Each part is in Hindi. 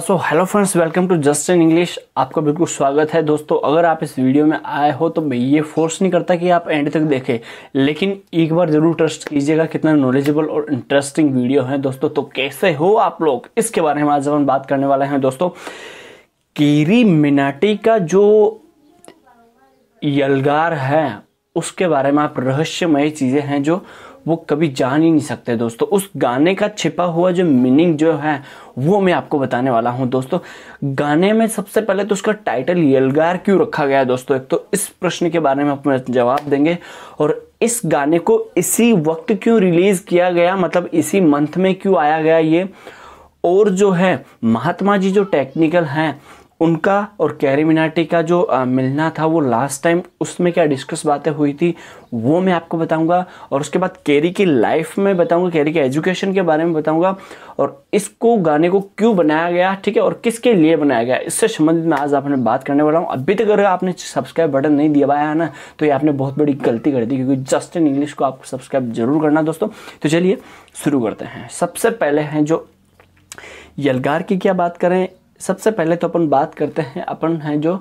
so hello friends welcome to just in English आपका बिल्कुल स्वागत है दोस्तों अगर आप इस वीडियो में आए हो तो मैं ये फोर्स नहीं करता कि आप एंड तक देखें लेकिन एक बार ज़रूर ट्रस्ट कीजिएगा कितना नॉलेजेबल और इंटरेस्टिंग वीडियो है दोस्तों तो कैसे हो आप लोग इसके बारे में आज हम बात करने वाले हैं दोस्तों कीरी मिनाटी का जो यलगार है उसके बारे में आप रहस्यमय चीज़ें हैं जो वो कभी जान ही नहीं सकते दोस्तों उस गाने का छिपा हुआ जो मीनिंग जो है वो मैं आपको बताने वाला हूँ दोस्तों गाने में सबसे पहले तो उसका टाइटल यलगार क्यों रखा गया है दोस्तों एक तो इस प्रश्न के बारे में आप जवाब देंगे और इस गाने को इसी वक्त क्यों रिलीज़ किया गया मतलब इसी मंथ में क्यों आया गया ये और जो है महात्मा जी जो टेक्निकल हैं उनका और कैरी मिनाटी का जो आ, मिलना था वो लास्ट टाइम उसमें क्या डिस्कस बातें हुई थी वो मैं आपको बताऊंगा और उसके बाद कैरी की लाइफ में बताऊंगा कैरी के एजुकेशन के बारे में बताऊंगा और इसको गाने को क्यों बनाया गया ठीक है और किसके लिए बनाया गया इससे संबंधित मैं आज आपने बात करने वाला हूँ अभी तक अगर आपने सब्सक्राइब बटन नहीं दिया है ना तो ये आपने बहुत बड़ी गलती कर दी क्योंकि जस्ट इन इंग्लिश को आपको सब्सक्राइब जरूर करना दोस्तों तो चलिए शुरू करते हैं सबसे पहले हैं जो यलगार की क्या बात करें सबसे पहले तो अपन बात करते हैं अपन हैं जो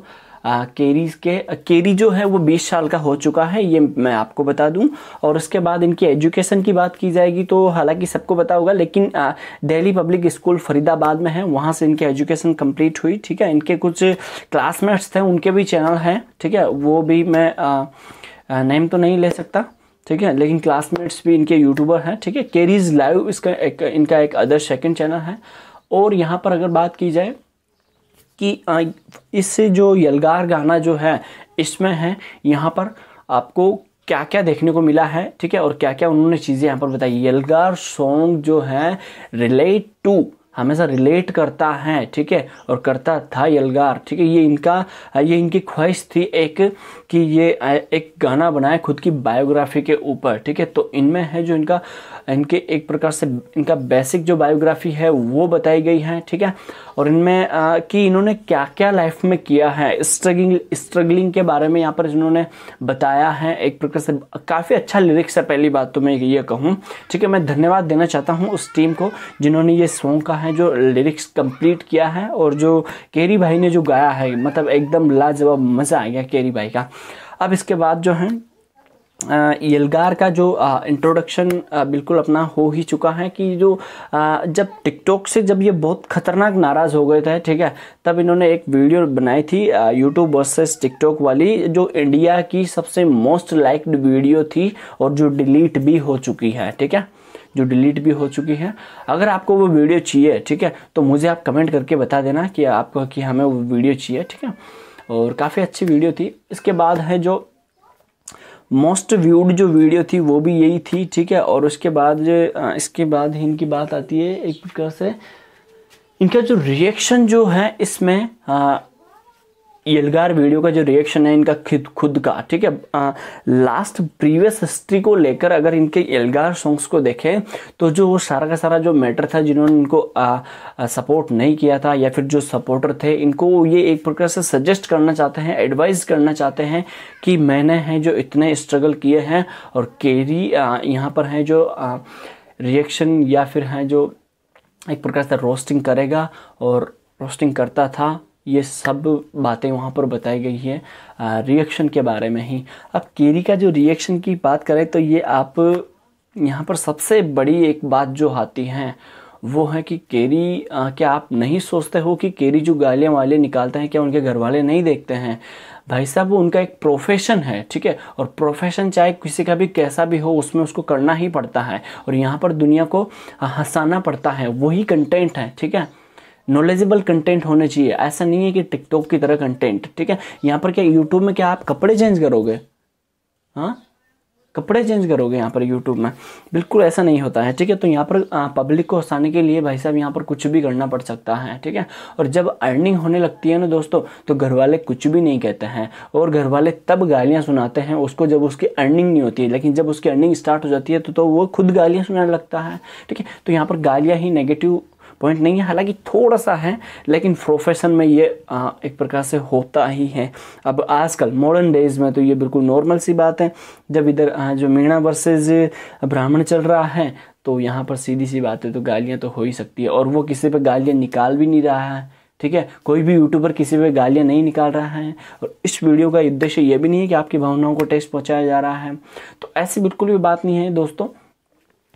आ, केरीज के केरी जो है वो 20 साल का हो चुका है ये मैं आपको बता दूं और उसके बाद इनकी एजुकेशन की बात की जाएगी तो हालांकि सबको पता होगा लेकिन दिल्ली पब्लिक स्कूल फरीदाबाद में है वहाँ से इनकी एजुकेशन कंप्लीट हुई ठीक है इनके कुछ क्लासमेट्स थे उनके भी चैनल हैं ठीक है वो भी मैं नेम तो नहीं ले सकता ठीक है लेकिन क्लासमेट्स भी इनके यूट्यूबर हैं ठीक है केरीज लाइव इसका एक इनका एक अदर सेकेंड चैनल है और यहाँ पर अगर बात की जाए कि इस जो यलगार गाना जो है इसमें है यहाँ पर आपको क्या क्या देखने को मिला है ठीक है और क्या क्या उन्होंने चीज़ें यहाँ पर बताई यलगार सॉन्ग जो है रिलेट टू हमेशा रिलेट करता है ठीक है और करता था यलगार ठीक है ये इनका ये इनकी ख्वाहिश थी एक कि ये एक गाना बनाए खुद की बायोग्राफी के ऊपर ठीक है तो इनमें है जो इनका इनके एक प्रकार से इनका बेसिक जो बायोग्राफी है वो बताई गई है ठीक है और इनमें कि इन्होंने क्या क्या लाइफ में किया है स्ट्रगलिंग स्ट्रगलिंग के बारे में यहाँ पर इन्होंने बताया है एक प्रकार से काफ़ी अच्छा लिरिक्स है पहली बात तो मैं ये कहूँ ठीक है मैं धन्यवाद देना चाहता हूँ उस टीम को जिन्होंने ये सॉन्ग का है जो लिरिक्स कंप्लीट किया है और जो केरी भाई ने जो गाया है मतलब एकदम लाजवाब मज़ा आ गया केरी भाई का अब इसके बाद जो है यलगार का जो इंट्रोडक्शन बिल्कुल अपना हो ही चुका है कि जो आ, जब टिकटॉक से जब ये बहुत ख़तरनाक नाराज़ हो गए थे ठीक है तब इन्होंने एक वीडियो बनाई थी यूट्यूब वर्सेस टिकटॉक वाली जो इंडिया की सबसे मोस्ट लाइक्ड वीडियो थी और जो डिलीट भी हो चुकी है ठीक है जो डिलीट भी हो चुकी है अगर आपको वो वीडियो चाहिए ठीक है तो मुझे आप कमेंट करके बता देना कि आपको कि हमें वो वीडियो चाहिए ठीक है और काफ़ी अच्छी वीडियो थी इसके बाद है जो मोस्ट व्यूड जो वीडियो थी वो भी यही थी ठीक है और उसके बाद इसके बाद इनकी बात आती है एक प्रकार से इनका जो रिएक्शन जो है इसमें एलगार वीडियो का जो रिएक्शन है इनका खुद खुद का ठीक है लास्ट प्रीवियस हिस्ट्री को लेकर अगर इनके एलगार सॉन्ग्स को देखें तो जो वो सारा का सारा जो मैटर था जिन्होंने इनको सपोर्ट नहीं किया था या फिर जो सपोर्टर थे इनको ये एक प्रकार से सजेस्ट करना चाहते हैं एडवाइस करना चाहते हैं कि मैंने हैं जो इतने स्ट्रगल किए हैं और केरी यहाँ पर हैं जो रिएक्शन या फिर हैं जो एक प्रकार से रोस्टिंग करेगा और रोस्टिंग करता था ये सब बातें वहाँ पर बताई गई है रिएक्शन के बारे में ही अब केरी का जो रिएक्शन की बात करें तो ये आप यहाँ पर सबसे बड़ी एक बात जो आती है वो है कि केरी आ, क्या आप नहीं सोचते हो कि केरी जो गालियाँ वाले निकालते हैं क्या उनके घर वाले नहीं देखते हैं भाई साहब वो उनका एक प्रोफेशन है ठीक है और प्रोफेशन चाहे किसी का भी कैसा भी हो उसमें उसको करना ही पड़ता है और यहाँ पर दुनिया को हंसाना पड़ता है वही कंटेंट है ठीक है नॉलेजेबल कंटेंट होने चाहिए ऐसा नहीं है कि टिकटॉक की तरह कंटेंट ठीक है यहाँ पर क्या यूट्यूब में क्या आप कपड़े चेंज करोगे हाँ कपड़े चेंज करोगे यहाँ पर यूट्यूब में बिल्कुल ऐसा नहीं होता है ठीक है तो यहाँ पर पब्लिक को हंसाने के लिए भाई साहब यहाँ पर कुछ भी करना पड़ सकता है ठीक है और जब अर्निंग होने लगती है ना दोस्तों तो घर वाले कुछ भी नहीं कहते हैं और घर वाले तब गालियाँ सुनाते हैं उसको जब उसकी अर्निंग नहीं होती है लेकिन जब उसकी अर्निंग स्टार्ट हो जाती है तो, तो वो खुद गालियाँ सुनाने लगता है ठीक है तो यहाँ पर गालियाँ ही नेगेटिव पॉइंट नहीं है हालांकि थोड़ा सा है लेकिन प्रोफेशन में ये आ, एक प्रकार से होता ही है अब आजकल मॉडर्न डेज में तो ये बिल्कुल नॉर्मल सी बात है जब इधर जो मीणा वर्सेज ब्राह्मण चल रहा है तो यहाँ पर सीधी सी बात है तो गालियाँ तो हो ही सकती है और वो किसी पर गालियाँ निकाल भी नहीं रहा है ठीक है कोई भी यूट्यूबर किसी पे गालियाँ नहीं निकाल रहा है और इस वीडियो का उद्देश्य ये भी नहीं है कि आपकी भावनाओं को टेस्ट पहुँचाया जा रहा है तो ऐसी बिल्कुल भी बात नहीं है दोस्तों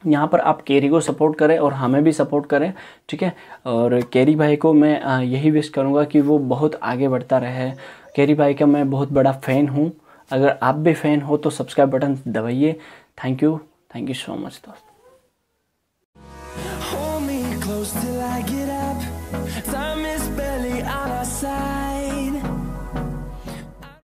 यहाँ पर आप कैरी को सपोर्ट करें और हमें भी सपोर्ट करें ठीक है और कैरी भाई को मैं यही विश करूँगा कि वो बहुत आगे बढ़ता रहे कैरी भाई का मैं बहुत बड़ा फ़ैन हूँ अगर आप भी फ़ैन हो तो सब्सक्राइब बटन दबाइए thank you thank you so much दोस्त